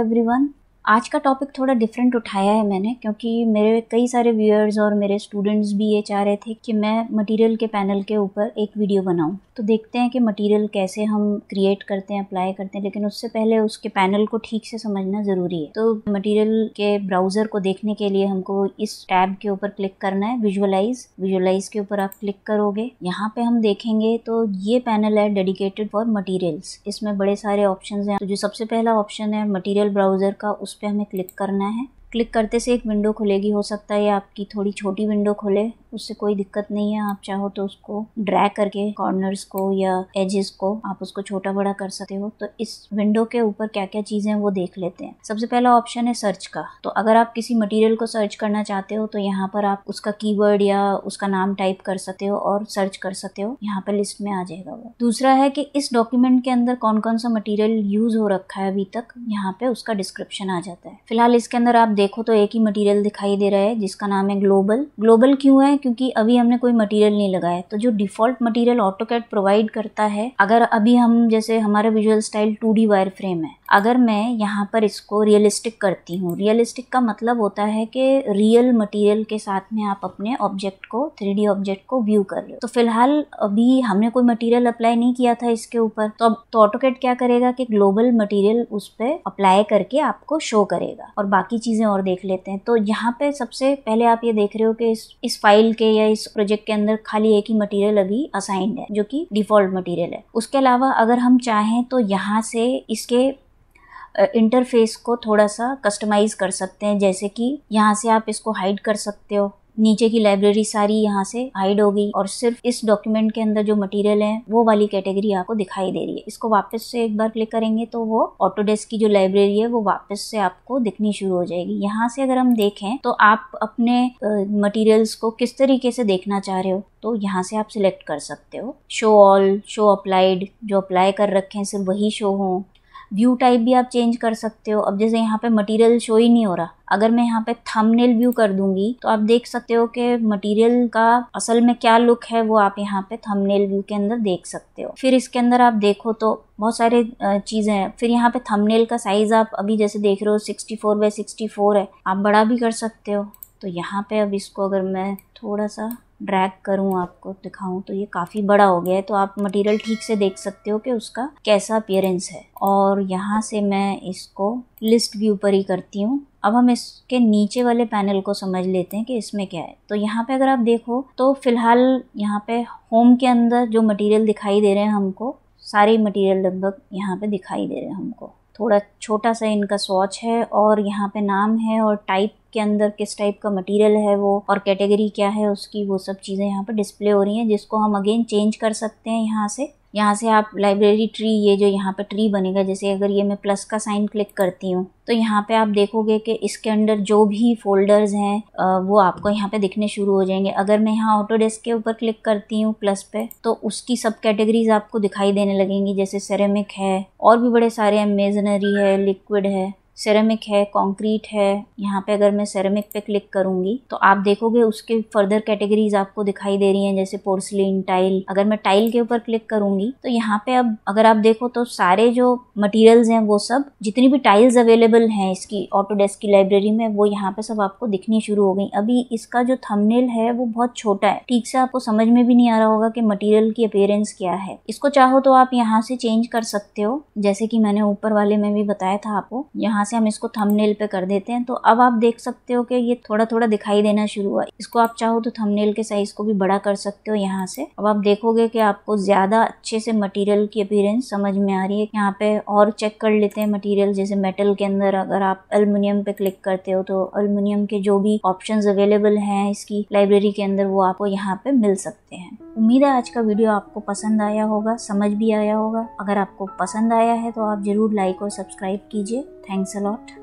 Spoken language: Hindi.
everyone. आज का टॉपिक थोड़ा डिफरेंट उठाया है मैंने क्योंकि मेरे कई सारे व्यूअर्स और मेरे स्टूडेंट्स भी ये चाह रहे थे कि मैं मटेरियल के पैनल के ऊपर एक वीडियो बनाऊं तो देखते हैं कि मटेरियल कैसे हम क्रिएट करते हैं अप्लाई करते हैं लेकिन उससे पहले उसके पैनल को ठीक से समझना ज़रूरी है तो मटीरियल के ब्राउज़र को देखने के लिए हमको इस टैब के ऊपर क्लिक करना है विजुअलाइज विजुअलाइज के ऊपर आप क्लिक करोगे यहाँ पर हम देखेंगे तो ये पैनल है डेडिकेटेड फॉर मटीरियल्स इसमें बड़े सारे ऑप्शन हैं तो जो सबसे पहला ऑप्शन है मटीरियल ब्राउज़र का उस उस पर हमें क्लिक करना है क्लिक करते से एक विंडो खुलेगी हो सकता है आपकी थोड़ी छोटी विंडो खुले उससे कोई दिक्कत नहीं है आप चाहो तो उसको ड्रैग करके कॉर्नर्स को या एजेस को आप उसको छोटा बड़ा कर सकते हो तो इस विंडो के ऊपर क्या क्या चीज़ें हैं वो देख लेते हैं सबसे पहला ऑप्शन है सर्च का तो अगर आप किसी मटेरियल को सर्च करना चाहते हो तो यहाँ पर आप उसका कीवर्ड या उसका नाम टाइप कर सकते हो और सर्च कर सकते हो यहाँ पर लिस्ट में आ जाएगा वो दूसरा है कि इस डॉक्यूमेंट के अंदर कौन कौन सा मटीरियल यूज़ हो रखा है अभी तक यहाँ पे उसका डिस्क्रिप्शन आ जाता है फिलहाल इसके अंदर आप देखो तो एक ही मटेरियल दिखाई दे रहा है जिसका नाम है ग्लोबल ग्लोबल क्यों है क्योंकि अभी हमने कोई मटेरियल नहीं लगाया तो जो डिफॉल्ट मटेरियल ऑटो प्रोवाइड करता है अगर अभी हम जैसे हमारा visual style to wireframe है अगर मैं यहाँ पर इसको रियलिस्टिक करती हूँ रियलिस्टिक का मतलब होता है कि रियल मटेरियल के साथ में आप अपने ऑब्जेक्ट को थ्री ऑब्जेक्ट को व्यू कर रहे हो तो फिलहाल अभी हमने कोई मटेरियल अप्लाई नहीं किया था इसके ऊपर तो अब तो ऑटोकेट क्या करेगा कि ग्लोबल मटेरियल उस पर अप्लाई करके आपको शो करेगा और बाकी चीज़ें और देख लेते हैं तो यहाँ पे सबसे पहले आप ये देख रहे हो कि इस इस फाइल के या इस प्रोजेक्ट के अंदर खाली एक ही मटेरियल अभी असाइंड है जो कि डिफ़ॉल्ट मटेरियल है उसके अलावा अगर हम चाहें तो यहाँ से इसके इंटरफेस को थोड़ा सा कस्टमाइज़ कर सकते हैं जैसे कि यहाँ से आप इसको हाइड कर सकते हो नीचे की लाइब्रेरी सारी यहाँ से हाइड होगी और सिर्फ इस डॉक्यूमेंट के अंदर जो मटेरियल है वो वाली कैटेगरी आपको दिखाई दे रही है इसको वापस से एक बार क्लिक करेंगे तो वो ऑटोडेस्क की जो लाइब्रेरी है वो वापस से आपको दिखनी शुरू हो जाएगी यहाँ से अगर हम देखें तो आप अपने मटीरियल्स को किस तरीके से देखना चाह रहे हो तो यहाँ से आप सिलेक्ट कर सकते हो शो ऑल शो अप्लाइड जो अप्लाई कर रखे हैं सिर्फ वही शो हों व्यू टाइप भी आप चेंज कर सकते हो अब जैसे यहाँ पे मटेरियल शो ही नहीं हो रहा अगर मैं यहाँ पे थंबनेल व्यू कर दूंगी तो आप देख सकते हो कि मटेरियल का असल में क्या लुक है वो आप यहाँ पे थंबनेल व्यू के अंदर देख सकते हो फिर इसके अंदर आप देखो तो बहुत सारे चीज़ें हैं फिर यहाँ पे थंबनेल का साइज़ आप अभी जैसे देख रहे हो sixty four by sixty four है आप बड़ा भी कर सकते हो तो यहाँ पे अब इसको अगर मैं थोड़ा सा ड्रैग करूँ आपको दिखाऊँ तो ये काफ़ी बड़ा हो गया है तो आप मटेरियल ठीक से देख सकते हो कि उसका कैसा अपियरेंस है और यहाँ से मैं इसको लिस्ट व्यू पर ही करती हूँ अब हम इसके नीचे वाले पैनल को समझ लेते हैं कि इसमें क्या है तो यहाँ पे अगर आप देखो तो फिलहाल यहाँ पे होम के अंदर जो मटेरियल दिखाई दे रहे हैं हमको सारे मटेरियल लगभग यहाँ पे दिखाई दे रहे हैं हमको थोड़ा छोटा सा इनका स्वॉच है और यहाँ पे नाम है और टाइप के अंदर किस टाइप का मटेरियल है वो और कैटेगरी क्या है उसकी वो सब चीज़ें यहाँ पर डिस्प्ले हो रही हैं जिसको हम अगेन चेंज कर सकते हैं यहाँ से यहाँ से आप लाइब्रेरी ट्री ये जो यहाँ पे ट्री बनेगा जैसे अगर ये मैं प्लस का साइन क्लिक करती हूँ तो यहाँ पे आप देखोगे कि इसके अंदर जो भी फोल्डर्स हैं वो आपको यहाँ पे दिखने शुरू हो जाएंगे अगर मैं यहाँ ऑटोडेस्क के ऊपर क्लिक करती हूँ प्लस पे तो उसकी सब कैटेगरीज आपको दिखाई देने लगेंगी जैसे सेरेमिक है और भी बड़े सारे मेजनरी है लिक्विड है सेरेमिक है कंक्रीट है यहाँ पे अगर मैं सेरेमिक पे क्लिक करूँगी तो आप देखोगे उसके फर्दर कैटेगरीज आपको दिखाई दे रही हैं जैसे पोर्सलिन टाइल अगर मैं टाइल के ऊपर क्लिक करूँगी तो यहाँ पे अब अगर आप देखो तो सारे जो मटेरियल्स हैं वो सब जितनी भी टाइल्स अवेलेबल हैं इसकी ऑटोडेस्क की लाइब्रेरी में वो यहाँ पे सब आपको दिखनी शुरू हो गई अभी इसका जो थमनेल है वो बहुत छोटा है ठीक से आपको समझ में भी नहीं आ रहा होगा कि मटेरियल की अपेयरेंस क्या है इसको चाहो तो आप यहाँ से चेंज कर सकते हो जैसे कि मैंने ऊपर वाले में भी बताया था आपको यहाँ से हम इसको थंबनेल पे कर देते हैं तो अब आप देख सकते हो कि ये थोड़ा थोड़ा दिखाई देना शुरू हुआ इसको आप चाहो तो थंबनेल के साइज को भी बड़ा कर सकते हो यहाँ से अब आप देखोगे कि आपको ज़्यादा अच्छे से मटेरियल की अपीयरेंस समझ में आ रही है यहाँ पे और चेक कर लेते हैं मटीरियल जैसे मेटल के अंदर अगर आप अल्मीनियम पे क्लिक करते हो तो अल्मीनियम के जो भी ऑप्शन अवेलेबल है इसकी लाइब्रेरी के अंदर वो आपको यहाँ पे मिल सकते हैं उम्मीद है आज का वीडियो आपको पसंद आया होगा समझ भी आया होगा अगर आपको पसंद आया है तो आप ज़रूर लाइक और सब्सक्राइब कीजिए थैंक्स अ लॉट